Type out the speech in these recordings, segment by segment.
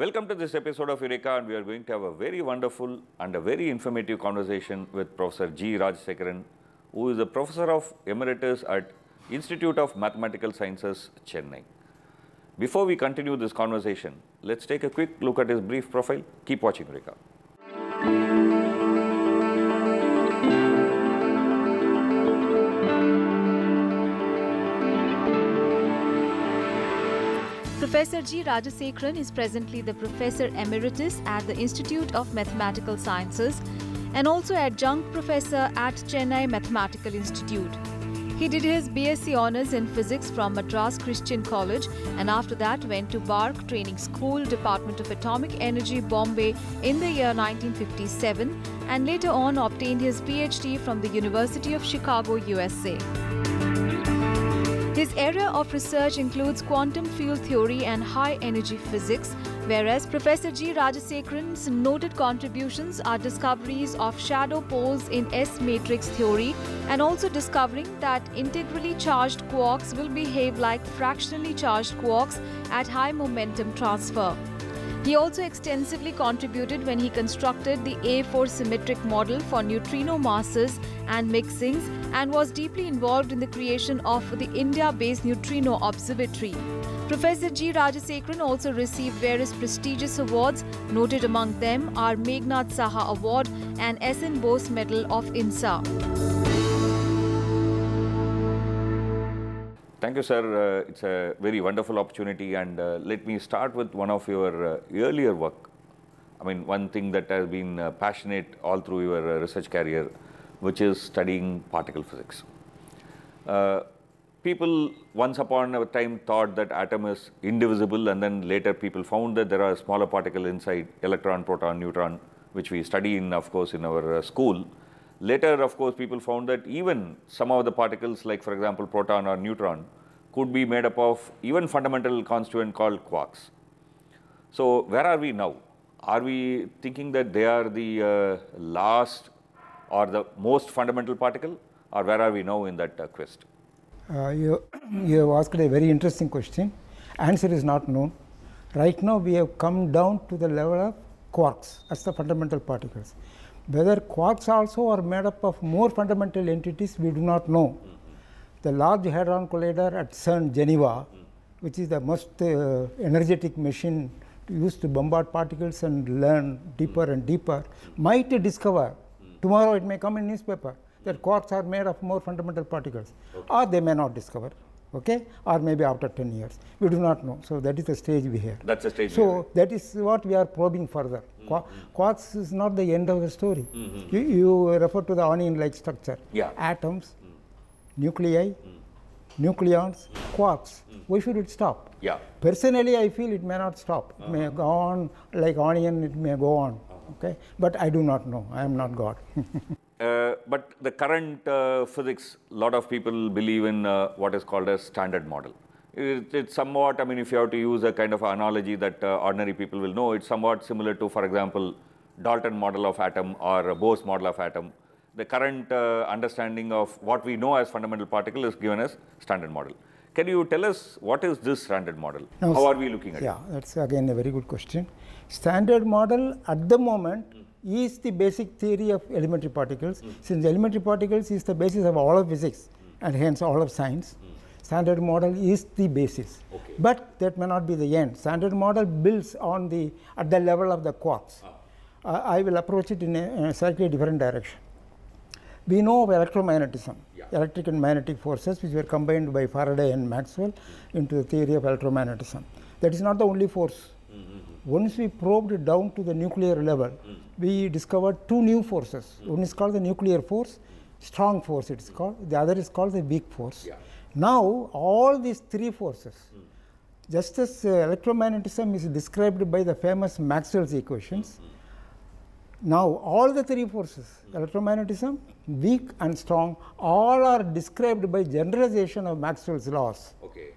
Welcome to this episode of Eureka and we are going to have a very wonderful and a very informative conversation with Professor G. Rajsekaran, who is a Professor of Emeritus at Institute of Mathematical Sciences, Chennai. Before we continue this conversation, let's take a quick look at his brief profile. Keep watching Eureka. Professor G. Rajasekharan is presently the Professor Emeritus at the Institute of Mathematical Sciences and also adjunct professor at Chennai Mathematical Institute. He did his BSc honors in physics from Madras Christian College and after that went to Bark Training School, Department of Atomic Energy, Bombay in the year 1957 and later on obtained his PhD from the University of Chicago, USA. His area of research includes quantum field theory and high-energy physics, whereas Professor G. Rajasekharan's noted contributions are discoveries of shadow poles in S-matrix theory and also discovering that integrally charged quarks will behave like fractionally charged quarks at high momentum transfer. He also extensively contributed when he constructed the A4 symmetric model for neutrino masses and mixings and was deeply involved in the creation of the India-based Neutrino Observatory. Professor G. Rajasekharan also received various prestigious awards. Noted among them are Meghnad Saha Award and S. N. Bose Medal of INSA. Thank you, sir. Uh, it's a very wonderful opportunity. And uh, let me start with one of your uh, earlier work. I mean, one thing that has been uh, passionate all through your uh, research career, which is studying particle physics. Uh, people once upon a time thought that atom is indivisible, and then later people found that there are smaller particles inside electron, proton, neutron, which we study in, of course, in our school. Later, of course, people found that even some of the particles, like for example, proton or neutron, could be made up of even fundamental constituent called quarks. So, where are we now? Are we thinking that they are the uh, last or the most fundamental particle or where are we now in that uh, quest? Uh, you, you have asked a very interesting question. Answer is not known. Right now we have come down to the level of quarks as the fundamental particles. Whether quarks also are made up of more fundamental entities, we do not know. The Large Hadron Collider at CERN, Geneva, which is the most uh, energetic machine used to bombard particles and learn deeper and deeper, might discover, tomorrow it may come in newspaper, that quarks are made of more fundamental particles, okay. or they may not discover okay or maybe after 10 years we do not know so that is the stage we have that's the stage so that is what we are probing further mm mm-hmm. quarks is not the end of the story mm -hmm. you, you, refer to the onion like structure yeah. atoms mm. nuclei mm. nucleons mm. quarks mm. why should it stop yeah personally i feel it may not stop uh -huh. it may uh-huh. go on like onion it may go on uh -huh. okay but i do not know i am not god uh, but the current uh, physics, a lot of people believe in uh, what is called a standard model. It, it's somewhat, I mean, if you have to use a kind of analogy that uh, ordinary people will know, it's somewhat similar to, for example, Dalton model of atom or Bose model of atom. The current uh, understanding of what we know as fundamental particle is given as standard model. Can you tell us what is this standard model? Now, How are we looking at yeah, it? Yeah, that's again a very good question. Standard model at the moment is the basic theory of elementary particles. Mm. Since elementary particles is the basis of all of physics mm. and hence all of science, mm. standard model is the basis. Okay. But that may not be the end. Standard model builds on the at the level of the quarks. Ah. Uh, I will approach it in a, a, slightly different direction. We know of electromagnetism, yeah. electric and magnetic forces which were combined by Faraday and Maxwell hmm. into the theory of electromagnetism. That is not the only force. -hmm. hmm, hmm. Once we probed down to the nuclear level, we discovered two new forces. One is called the nuclear force, strong force it is called. The other is called the weak force. Yeah. Now, all these three forces, hmm. just as uh, electromagnetism is described by the famous Maxwell's equations, hmm, hmm. now all the three forces, electromagnetism, weak and strong, all are described by generalization of Maxwell's laws. Okay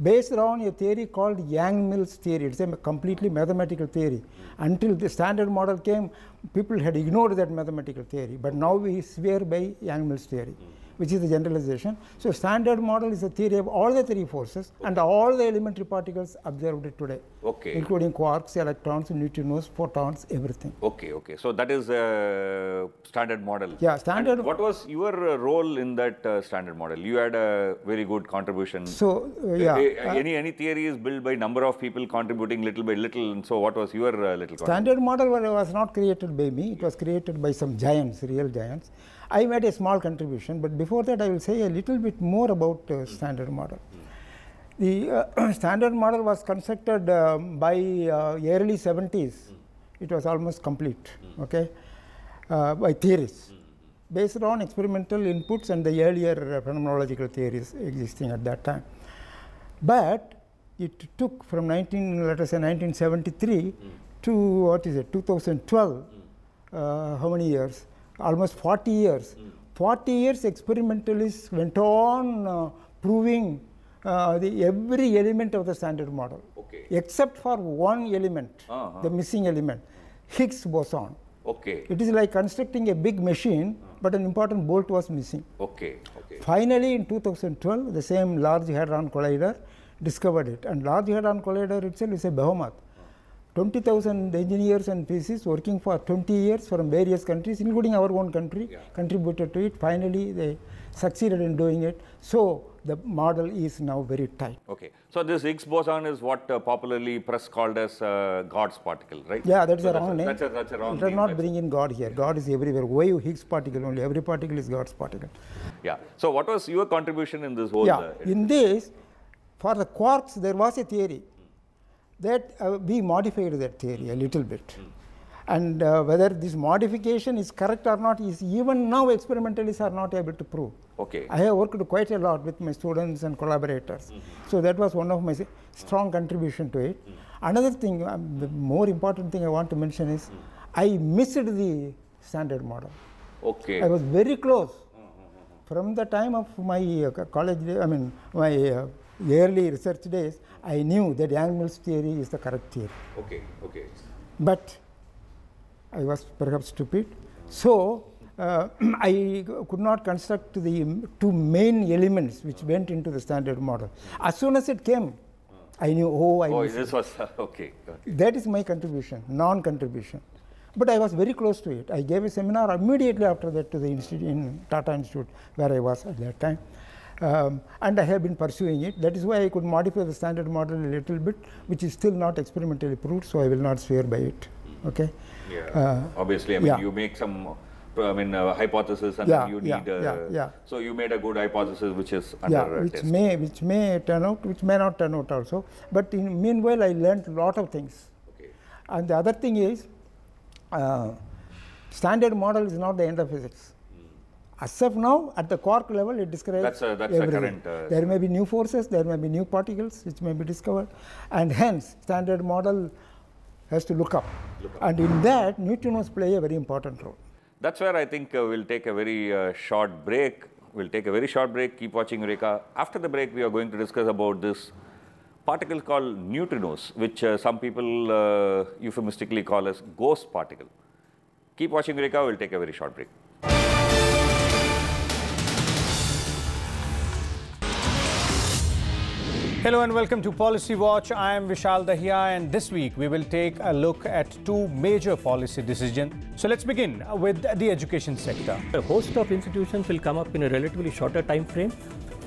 based on a theory called Yang-Mills theory. It's a completely mathematical theory. Until the standard model came, people had ignored that mathematical theory. But now we swear by Yang-Mills theory which is the generalization. So standard model is a theory of all the three forces and all the elementary particles observed today. Okay. Including quarks, electrons, neutrinos, photons, everything. Okay, okay. So that is a uh, standard model. Yeah, standard. And what was your role in that uh, standard model? You had a very good contribution. So, uh, yeah. Uh, any, any theory is built by number of people contributing little by little. And so what was your uh, little Standard model was not created by me. It was created by some giants, real giants. I made a small contribution, but before that I will say a little bit more about uh, standard model. The uh, standard model was constructed um, by uh, early 70s. It was almost complete, okay, uh, by theorists, based on experimental inputs and the earlier uh, phenomenological theories existing at that time. But it took from 19, let us say 1973 to what is it, 2012, uh, how many years? almost 40 years. Mm. 40 years experimentalists went on uh, proving uh, the every element of the standard model, okay. except for one element, uh -huh. the missing element, Higgs boson. Okay. It is like constructing a big machine, uh -huh. but an important bolt was missing. Okay. okay. Finally, in 2012, the same Large Hadron Collider discovered it, and Large Hadron Collider itself is a behemoth. 20,000 engineers and physicists working for 20 years from various countries, including our own country, yeah. contributed to it. Finally, they succeeded in doing it. So, the model is now very tight. Okay. So, this Higgs boson is what uh, popularly press called as uh, God's particle, right? Yeah, that's so a that's wrong a, name. That's a, that's a wrong It not bring in God here. God is everywhere. Why Higgs particle only? Every particle is God's particle. Yeah. So, what was your contribution in this whole? Yeah. Uh, in this, for the quarks, there was a theory that uh, we modified that theory a little bit. Hmm. And uh, whether this modification is correct or not is even now experimentalists are not able to prove. Okay. I have worked quite a lot with my students and collaborators. Mm -hmm. So that was one of my strong contribution to it. Mm. Another thing, um, the more important thing I want to mention is hmm. I missed the standard model. Okay. I was very close. -hmm. hmm from the time of my uh, college, I mean, my uh, early research days, I knew that Yang Mills theory is the correct theory. Okay, okay. But I was perhaps stupid. So uh, I could not construct the two main elements which went into the standard model. As soon as it came, I knew, oh, I Oh, this was, okay. That is my contribution, non-contribution. But I was very close to it. I gave a seminar immediately after that to the institute in Tata Institute where I was at that time um, and I have been pursuing it. That is why I could modify the standard model a little bit, which is still not experimentally proved, so I will not swear by it. Okay. Yeah. Uh, Obviously, I mean, yeah. you make some I mean, uh, hypothesis and yeah, you yeah, need uh, yeah, yeah. so you made a good hypothesis which is under yeah, which test. may which may turn out which may not turn out also but in meanwhile I learned lot of things okay. and the other thing is uh, standard model is not the end of physics as of now, at the quark level, it describes that's a, that's everything. Current, uh, there may be new forces, there may be new particles which may be discovered, and hence standard model has to look up. Look up. And in that, neutrinos play a very important role. That's where I think uh, we'll take a very uh, short break. We'll take a very short break. Keep watching Eureka. After the break, we are going to discuss about this particle called neutrinos, which uh, some people uh, euphemistically call as ghost particle. Keep watching Eureka. We'll take a very short break. Hello and welcome to Policy Watch. I am Vishal Dahiya and this week we will take a look at two major policy decisions. So let's begin with the education sector. A host of institutions will come up in a relatively shorter time frame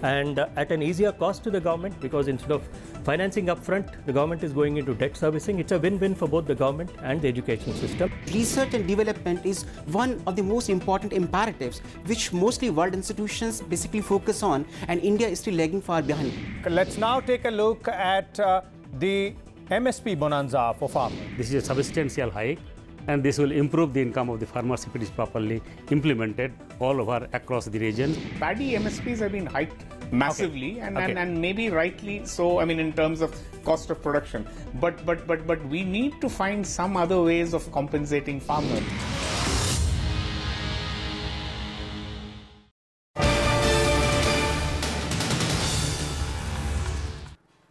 and at an easier cost to the government because instead of financing upfront, the government is going into debt servicing. It's a win-win for both the government and the education system. Research and development is one of the most important imperatives which mostly world institutions basically focus on and India is still lagging far behind. Let's now take a look at uh, the MSP bonanza for farmers. This is a substantial hike and this will improve the income of the farmers if it is properly implemented all over across the region. Paddy MSPs have been hiked massively okay. And, okay. and, and maybe rightly so i mean in terms of cost of production but but but but we need to find some other ways of compensating farmers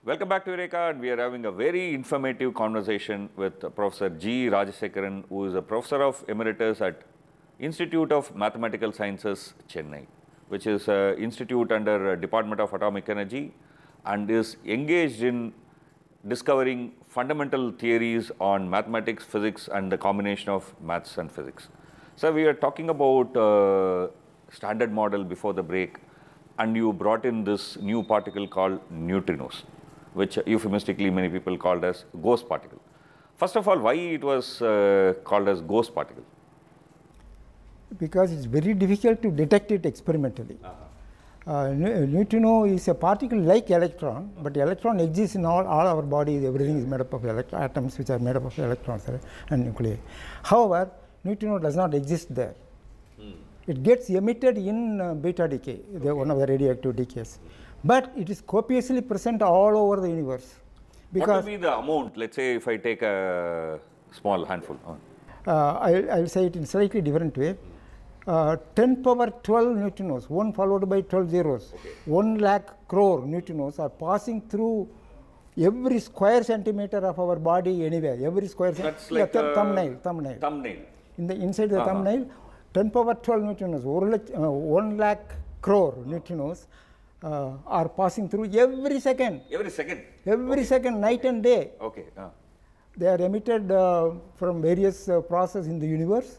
Welcome back to Eureka and we are having a very informative conversation with Professor G. Rajasekaran who is a Professor of Emeritus at Institute of Mathematical Sciences, Chennai which is an institute under Department of Atomic Energy and is engaged in discovering fundamental theories on mathematics, physics and the combination of maths and physics. So we are talking about uh, standard model before the break and you brought in this new particle called neutrinos which euphemistically many people called as ghost particle. First of all, why it was uh, called as ghost particle? Because it is very difficult to detect it experimentally. Uh-huh. Uh -huh. uh, neutrino is a particle like electron, but electron exists in all, all our bodies, everything is made up of atoms which are made up of electrons uh, and nuclei. However, neutrino does not exist there. Hmm. It gets emitted in uh, beta decay, okay. the, one of the radioactive decays. Hmm but it is copiously present all over the universe. Because what will be the amount? Let's say if I take a small handful. Oh. Uh, I'll, say it in slightly different way. Uh, 10 power 12 neutrinos, 1 followed by 12 zeros, okay. 1 lakh crore neutrinos are passing through every square centimeter of our body anywhere, every square That's like yeah, th thumbnail, thumbnail. Thumbnail. In the, inside the uh -huh. thumbnail, 10 power 12 neutrinos, 1 lakh, uh, 1 lakh crore neutrinos uh, are passing through every second. Every second? Every okay. second, night and day. Okay. Uh. They are emitted uh, from various uh, processes in the universe,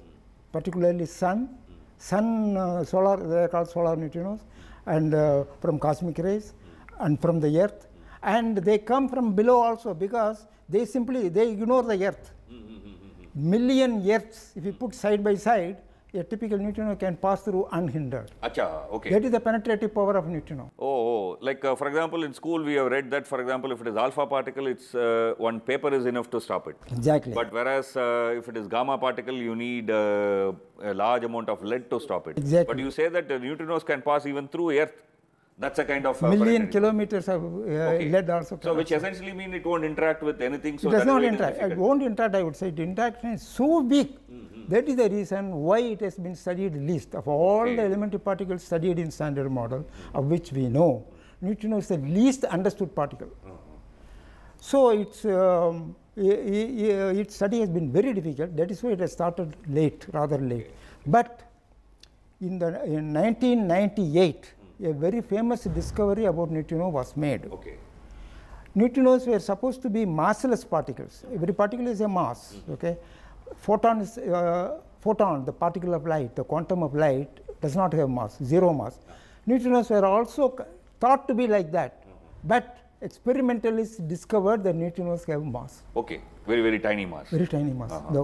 particularly sun, sun uh, solar, they are called solar neutrinos, and uh, from cosmic rays, and from the earth. And they come from below also because they simply, they ignore the earth. Mm-hmm, mm-hmm, mm-hmm. Million earths, if you put side by side, a typical neutrino can pass through unhindered. Acha, okay. That is the penetrative power of neutrino. Oh, oh, oh. like uh, for example, in school we have read that, for example, if it is alpha particle, it's uh, one paper is enough to stop it. Exactly. But whereas uh, if it is gamma particle, you need uh, a large amount of lead to stop it. Exactly. But you say that uh, neutrinos can pass even through earth. That's a kind of uh, million kilometers of uh, okay. lead also. So, which essentially mean it won't interact with anything. So it does not interact. It won't interact. I would say the interaction is so big mm -hmm. That is the reason why it has been studied least of all okay. the hmm. elementary particles studied in standard model, of which we know. Neutrino is the least understood particle. Uh hmm. -huh. So its um, its study has been very difficult. That is why it has started late, rather late. Okay. Hmm. But in the in 1998, a very famous discovery about neutrino was made. Okay. Neutrinos were supposed to be massless particles. Every particle is a mass. Okay photon is uh, photon, the particle of light, the quantum of light does not have mass, zero mass. Neutrinos were also thought to be like that, but experimentalists discovered that neutrinos have mass. Okay, very, very tiny mass. Very tiny mass. Uh -huh. the,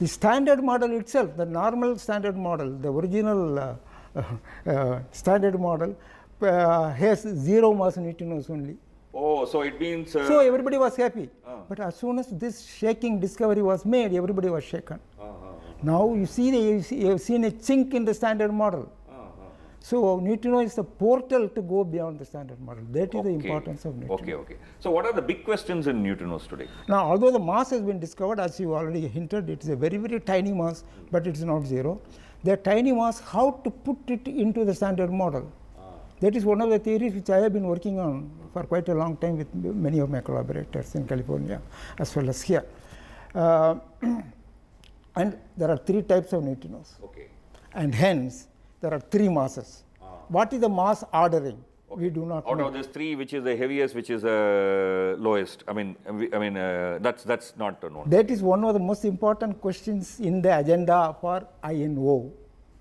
the, standard model itself, the normal standard model, the original uh, uh, uh standard model uh, has zero mass neutrinos only. Oh, so it means. Uh, so everybody was happy. Uh. But as soon as this shaking discovery was made, everybody was shaken. Ah, ah, now you see, the, you see, you've seen a chink in the standard model. So Neutrino is the portal to go beyond the standard model. That is okay. the importance of Neutrino. Okay, okay. So what are the big questions in Neutrinos today? Now, although the mass has been discovered, as you already hinted, it is a very, very tiny mass, but it is not zero. The tiny mass, how to put it into the standard model. That is one of the theories which I have been working on for quite a long time with many of my collaborators in California as well as here. Uh, and there are three types of neutrinos. Okay. And hence, there are three masses. Ah. What is the mass ordering? Okay. We do not know. There's three, which is the heaviest, which is the uh, lowest? I mean, I mean uh, that's, that's not known. That is one of the most important questions in the agenda for INO.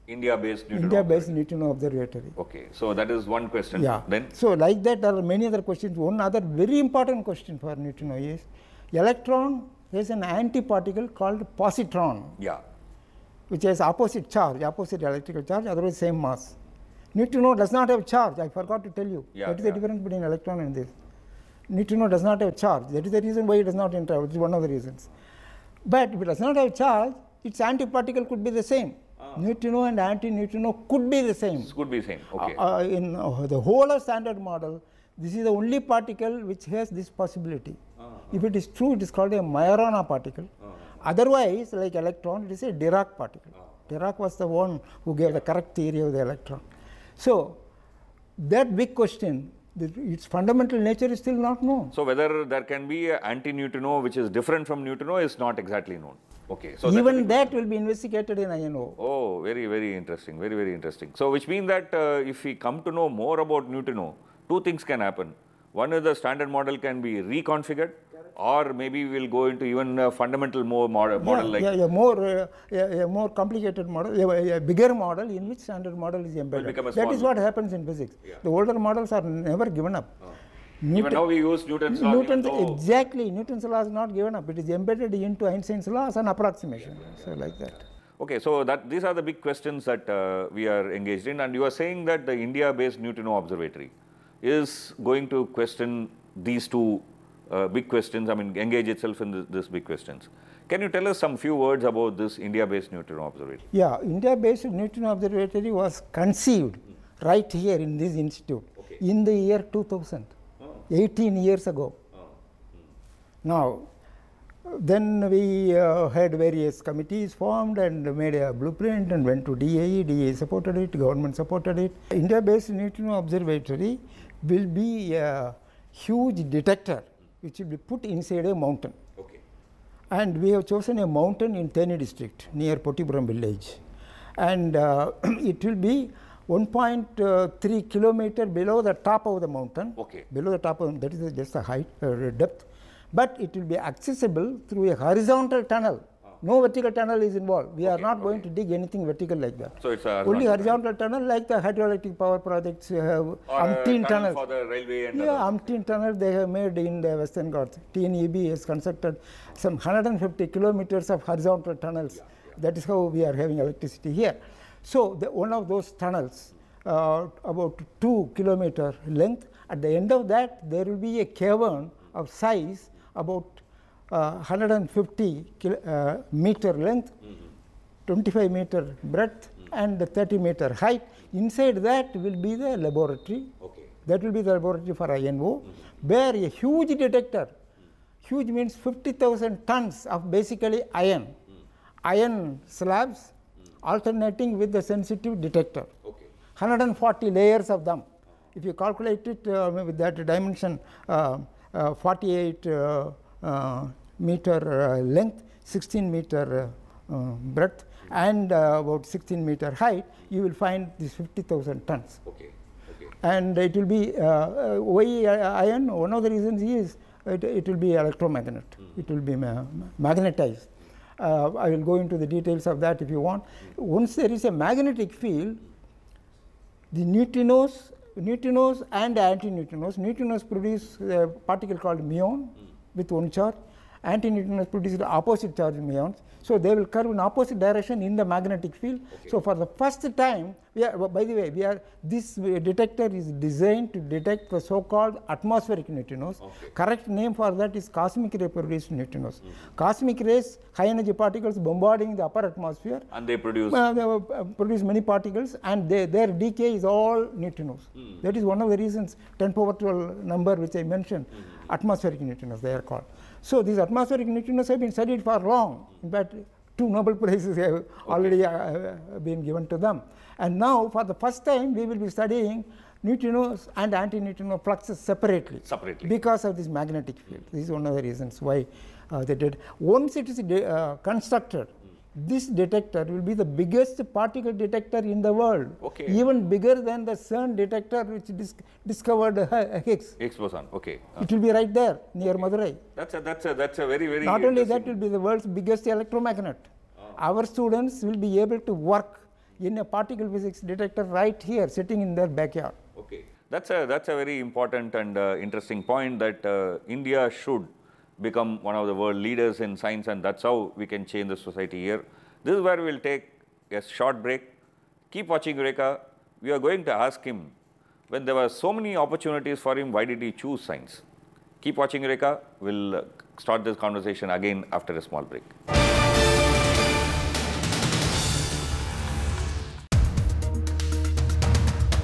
India-based neutron India-based Newton observatory. Okay, so that is one question. Yeah. Then so like that, there are many other questions. One other very important question for Newton is electron has an antiparticle called positron. Yeah. Which has opposite charge, opposite electrical charge, otherwise same mass. Neutrino does not have charge. I forgot to tell you. Yeah, What is yeah. the difference between electron and this. Neutrino does not have charge. That is the reason why it does not interact. It is one of the reasons. But if it does not have charge, its antiparticle could be the same neutrino and anti-neutrino could be the same. Could be same. Uh, okay. Uh, in uh, the whole of standard model, this is the only particle which has this possibility. Uh-huh. If it is true, it is called a Majorana particle. Uh-huh. Otherwise, like electron, it is a Dirac particle. Uh-huh. Dirac was the one who gave the correct theory of the electron. So, that big question its fundamental nature is still not known. So whether there can be an neutrino which is different from neutrino is not exactly known. Okay. So even that, that will be investigated in INO. Oh, very, very interesting. Very, very interesting. So which means that uh, if we come to know more about neutrino, two things can happen. One is the standard model can be reconfigured or maybe we'll go into even a fundamental more model, model yeah, like yeah, yeah, more uh, yeah, a more complicated model, a, a, bigger model in which standard model is embedded. That is what happens in physics. Yeah. The older models are never given up. Oh. Newton, even now we use Newton's law. Newton's, exactly, Newton's law is not given up. It is embedded into Einstein's law as an approximation, yeah, so like that. Okay, so that these are the big questions that uh, we are engaged in, and you are saying that the India-based Newton Observatory is going to question these two uh, big questions, I mean, engage itself in these this, big questions. Can you tell us some few words about this India-based neutron observatory? Yeah, India-based neutron observatory was conceived right here in this institute okay. in the year 2000, oh. 18 years ago. Oh. Hmm. Now, then we uh, had various committees formed and made a blueprint and went to DAE. DAE supported it, government supported it. India-based neutron observatory will be a huge detector which will be put inside a mountain. Okay. And we have chosen a mountain in Teni district near Potipuram village. And uh, it will be uh, 1.3 kilometer below the top of the mountain. Okay. Below the top of that is just the height or uh, depth, but it will be accessible through a horizontal tunnel no vertical tunnel is involved. We okay, are not okay. going to dig anything vertical like that. So it's only horizontal tunnel like the hydroelectric power projects have uh, or umpteen tunnel for the railway and yeah umpteen tunnel they have made in the Western Ghats. TNEB has constructed some 150 kilometers of horizontal tunnels. Yeah, yeah. That is how we are having electricity here. So the, one of those tunnels, uh, about two kilometer length, at the end of that there will be a cavern of size about 150 kilo, uh, meter length, mm -hmm. 25 meter breadth, mm -hmm. and 30 meter height. Inside that will be the laboratory. Okay. That will be the laboratory for INO, where a huge detector, huge means 50,000 tons of basically iron, iron slabs alternating with the sensitive detector. Okay. 140 layers of them. If you calculate it uh, with that dimension, uh, uh, 48 uh, uh, meter uh, length, 16 meter uh, uh, breadth and about 16 meter height, you will find this 50,000 tons. Okay. okay. And it will be, why iron? One of the reasons is it, it will be electromagnet. Mm. It will be ma magnetized. Uh, I will go into the details of that if you want. Hmm. Once there is a magnetic field, the neutrinos, neutrinos and antineutrinos, neutrinos produce a particle called muon mm. with one charge antineutrino produce the opposite charge muons. So they will curve in opposite direction in the magnetic field. Okay. So for the first time, we are, by the way, we are, this detector is designed to detect the so-called atmospheric neutrinos. Okay. Correct name for that is cosmic ray produced neutrinos. Mm Cosmic rays, high energy particles bombarding the upper atmosphere. And they produce? Uh, they uh, produce many particles and they, their decay is all neutrinos. Mm. That is one of the reasons 10 power 12 number which I mentioned, mm atmospheric neutrinos they are called. So these atmospheric neutrinos have been studied for long. In fact, two Nobel Prizes have okay. already uh, been given to them. And now, for the first time, we will be studying neutrinos and antineutrino fluxes separately. Separately. Because of this magnetic field. This is one of the reasons why uh, they did. Once it is uh, constructed, this detector will be the biggest particle detector in the world. Okay. Even bigger than the CERN detector which dis discovered Higgs. Uh, Higgs boson. Okay. Uh, it will be right there near okay. Madurai. That's a that's a that's a very very. Not only that, it will be the world's biggest electromagnet. Ah. Our students will be able to work in a particle physics detector right here, sitting in their backyard. Okay. That's a that's a very important and uh, interesting point that uh, India should become one of the world leaders in science and that's how we can change the society here. This is where we will take a short break. Keep watching Rika. We are going to ask him, when there were so many opportunities for him, why did he choose science? Keep watching Rika. We will uh, start this conversation again after a small break.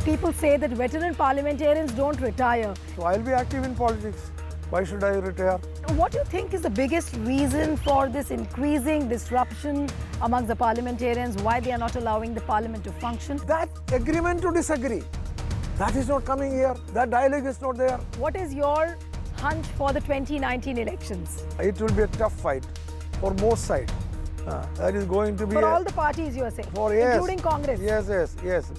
People say that veteran parliamentarians don't retire. So I'll be active in politics. Why should I retire? What do you think is the biggest reason for this increasing disruption amongst the parliamentarians, why they are not allowing the parliament to function? That agreement to disagree. That is not coming here. That dialogue is not there. What is your hunch for the 2019 elections? It will be a tough fight for both sides that is going to be... For all the parties, you are saying, for, yes, including Congress. Yes, yes, yes.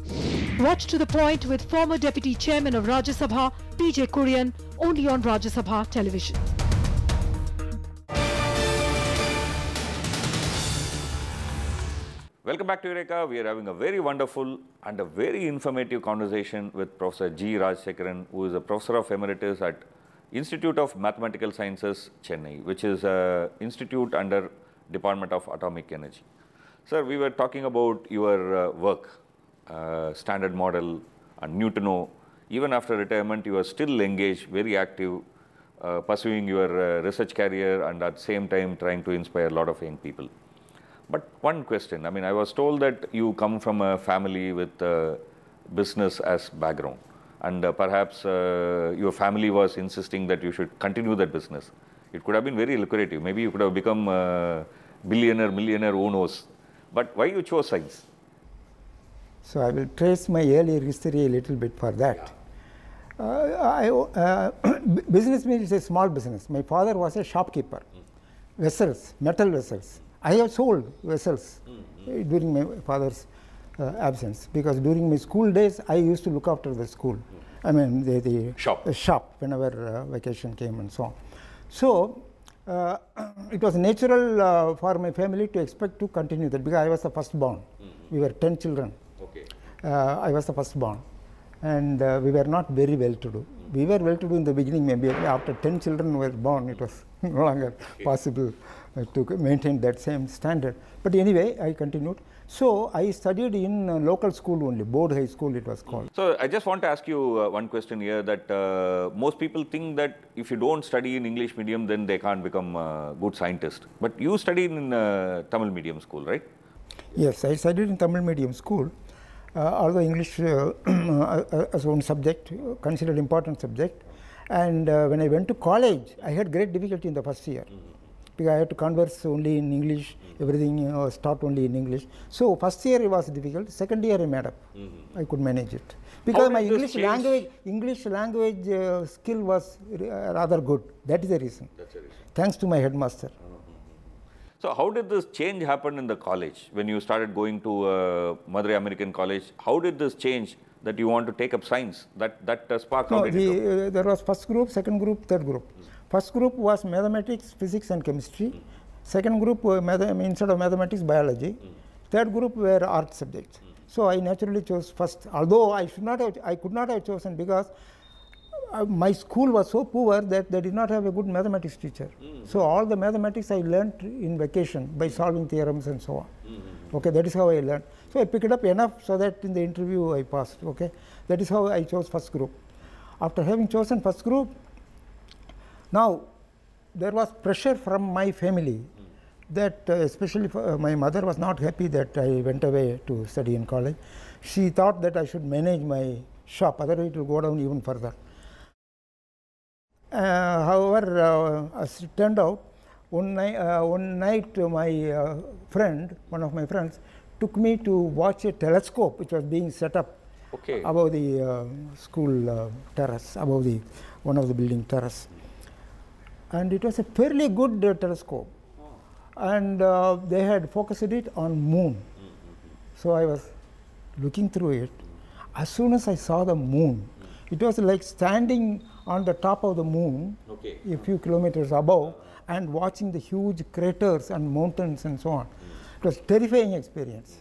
Watch to the point with former Deputy Chairman of Rajya Sabha, PJ Kurian, only on Rajya Sabha television. Welcome back to Eureka. We are having a very wonderful and a very informative conversation with Professor G. Rajasekaran, who is a professor of emeritus at Institute of Mathematical Sciences, Chennai, which is an institute under Department of Atomic Energy. Sir, we were talking about your uh, work, uh, standard model and uh, new to know. Even after retirement, you are still engaged, very active, uh, pursuing your uh, research career and at the same time trying to inspire a lot of young people. But one question, I mean, I was told that you come from a family with uh, business as background and perhaps your family was insisting that you should continue that business. It could have been very lucrative. Maybe you could have become a billionaire, millionaire, who knows. But why you chose science? So I will trace my earlier history a little bit for that. Yeah. Uh, I, uh, business means a small business. My father was a shopkeeper, mm. vessels, metal vessels. I have sold vessels mm. during my father's uh, absence because during my school days I used to look after the school. Mm. I mean the, the shop. The shop whenever uh, vacation came and so on. So, uh, it was natural uh, for my family to expect to continue that because I was the firstborn. Mm -hmm. We were 10 children. Okay. Uh, I was the firstborn and uh, we were not very well to do we were well to do in the beginning, maybe after 10 children were born, it was no longer possible uh, to maintain that same standard. But anyway, I continued. So, I studied in local school only, board high school it was called. So, I just want to ask you uh, one question here that uh, most people think that if you don't study in English medium, then they can't become a good scientist. But you studied in uh, Tamil medium school, right? Yes, I studied in Tamil medium school. Uh, although English uh, uh, as one subject, considered important subject. And when I went to college, I had great difficulty in the first year. because I had to converse only in English, everything you know, start only in English. So first year it was difficult, second year I made up, mm -hmm. I could manage it. Because my English language, English language uh, skill was rather good, that is the reason. That's the reason. Thanks to my headmaster. So how did this change happen in the college when you started going to uh, Madurai American College? How did this change that you want to take up science? That, that uh, spark, no, the, uh, there was first group, second group, third group. First group was mathematics, physics and chemistry. Mm. Second group, uh, instead of mathematics, biology. Mm. Third group were art subjects. Mm. So I naturally chose first, although I should not have, I could not have chosen because uh, my school was so poor that they did not have a good mathematics teacher. Mm -hmm. So all the mathematics I learnt in vacation by solving theorems and so on. Mm -hmm. Okay, that is how I learnt. So I picked up enough so that in the interview I passed. Okay, that is how I chose first group. After having chosen first group, now there was pressure from my family mm. that uh, especially for, uh, my mother was not happy that I went away to study in college. She thought that I should manage my shop, otherwise it will go down even further. Uh, however, uh, as it turned out, one, ni uh, one night my friend, one of my friends, took me to watch a telescope which was being set up okay. above the uh, school uh, terrace, above the one of the building terrace. And it was a fairly good uh, telescope. Oh. And they had focused it on moon. Mm -hmm. So I was looking through it. As soon as I saw the moon, mm it was like standing on the top of the moon, okay. a few kilometers above, and watching the huge craters and mountains and so on. It was terrifying experience.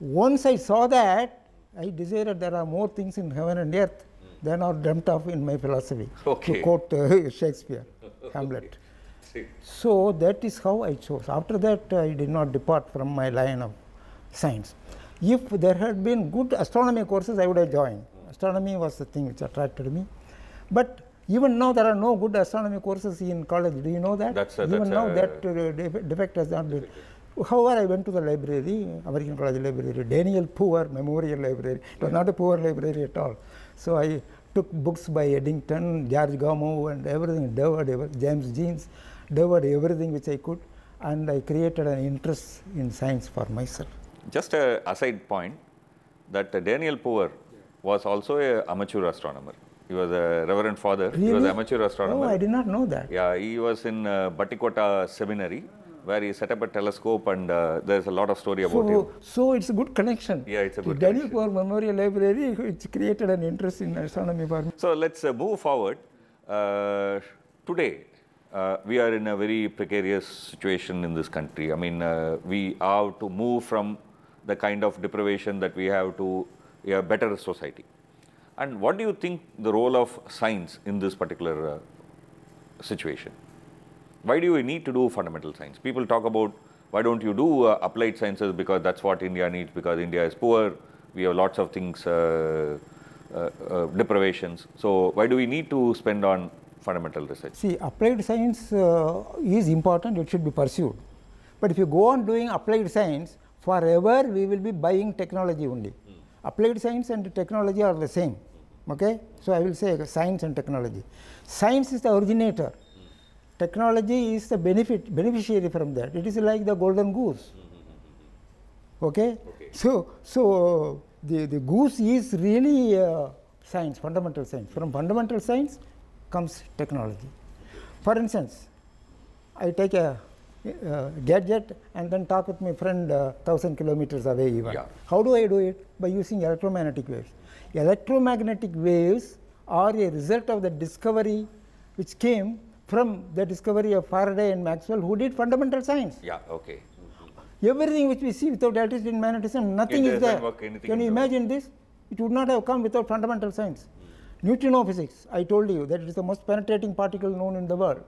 Once I saw that, I decided there are more things in heaven and earth than are dreamt of in my philosophy, okay. to quote uh, Shakespeare, Hamlet. Okay. So that is how I chose. After that, uh, I did not depart from my line of science. If there had been good astronomy courses, I would have joined astronomy was the thing which attracted me. But even now there are no good astronomy courses in college. Do you know that? That's a, even that's now that uh, defect has not been. However, I went to the library, American College Library, Daniel Poor Memorial Library. It was not a poor library at all. So I took books by Eddington, George Gamow and everything, devoured, James Jeans, devoured everything which I could and I created an interest in science for myself. Just a aside point that Daniel Poor was also an amateur astronomer. He was a reverend father. Really? He was an amateur astronomer. Oh, I did not know that. Yeah, he was in uh, Batikota Seminary where he set up a telescope and uh, there's a lot of story about so, him. So it's a good connection. Yeah, it's a good the connection. Poor Memorial Library, which created an interest in astronomy for me. So let's uh, move forward. Uh, today, uh, we are in a very precarious situation in this country. I mean, uh, we have to move from the kind of deprivation that we have to a better society. And what do you think the role of science in this particular uh, situation? Why do we need to do fundamental science? People talk about why don't you do uh, applied sciences because that's what India needs because India is poor, we have lots of things, uh, uh, uh deprivations. So why do we need to spend on fundamental research? See, applied science uh, is important, it should be pursued. But if you go on doing applied science, forever we will be buying technology only applied science and technology are the same. Okay? So, I will say science and technology. Science is the originator. Technology is the benefit beneficiary from that. It is like the golden goose. Okay? okay. So, so the, the goose is really uh, science, fundamental science. From fundamental science comes technology. For instance, I take a uh, gadget and then talk with my friend uh, 1000 kilometers away even. Yeah. How do I do it? By using electromagnetic waves. Electromagnetic waves are a result of the discovery which came from the discovery of Faraday and Maxwell who did fundamental science. Yeah, okay. Mm -hmm. Everything which we see without electricity and magnetism, nothing it is there. Can you imagine this? It would not have come without fundamental science. Mm. Neutrino physics, I told you that it is the most penetrating particle known in the world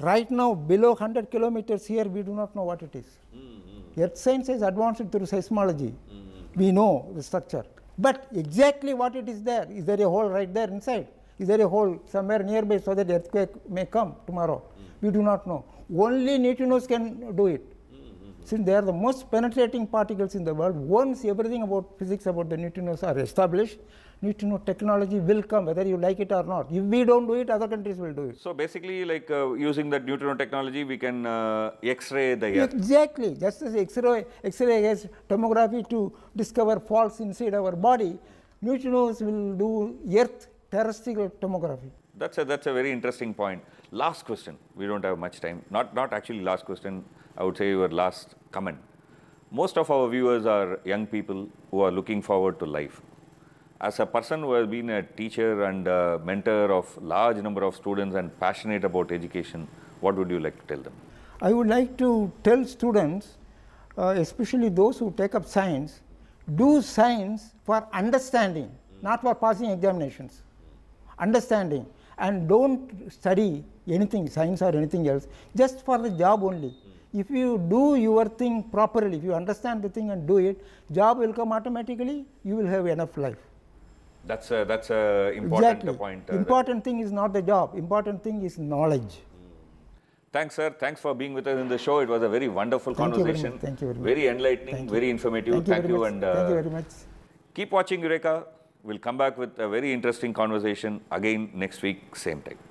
Right now, below 100 kilometers here, we do not know what it is. Mm-hmm. Earth science has advanced through seismology. Mm-hmm. We know the structure. But exactly what it is there, is there a hole right there inside? Is there a hole somewhere nearby so that earthquake may come tomorrow? Mm-hmm. We do not know. Only neutrinos can do it. Mm-hmm. Since they are the most penetrating particles in the world, once everything about physics about the neutrinos are established, need to know technology will come, whether you like it or not. If we don't do it, other countries will do it. So basically, like uh, using that neutrino technology, we can uh, X-ray the Earth. Exactly. Just as X-ray, X-ray has tomography to discover faults inside our body, neutrinos will do Earth terrestrial tomography. That's a, that's a very interesting point. Last question. We don't have much time. Not, not actually last question. I would say your last comment. Most of our viewers are young people who are looking forward to life as a person who has been a teacher and a mentor of large number of students and passionate about education, what would you like to tell them? I would like to tell students, uh, especially those who take up science, do science for understanding, not for passing examinations. Understanding. And don't study anything, science or anything else, just for the job only. If you do your thing properly, if you understand the thing and do it, job will come automatically, you will have enough life. That's a, that's a important exactly. point. Uh, important thing is not the job. Important thing is knowledge. Hmm. Thanks, sir. Thanks for being with us in the show. It was a very wonderful Thank conversation. You Thank you very much. Very enlightening, Thank very informative. Thank you, you and uh, Thank you uh, very much. Keep watching Eureka. We'll come back with a very interesting conversation again next week, same time.